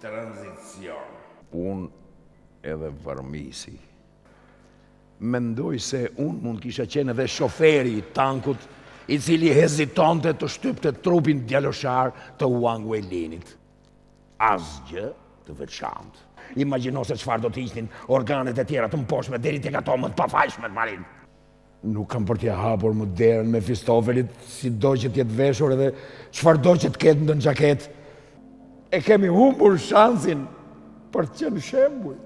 transicion. Un edhe varmisi. Mendoj se un mund kisha qenë edhe shoferi i tankut i cili hezitonte të shtypte trupin djaloshar të Wang Weilinit. Asgjë të veçantë. Imagjino se çfarë do të hiqnin organet e tjera të mposhme deri tek ato më të pafajshme të marin. Nuk kam për t'ja hapur më derën me fistofelit, si do që t'jetë veshur edhe qëfar do që t'ketë ndë në gjaketë e kemi humbur shansin për të qenë shembuj.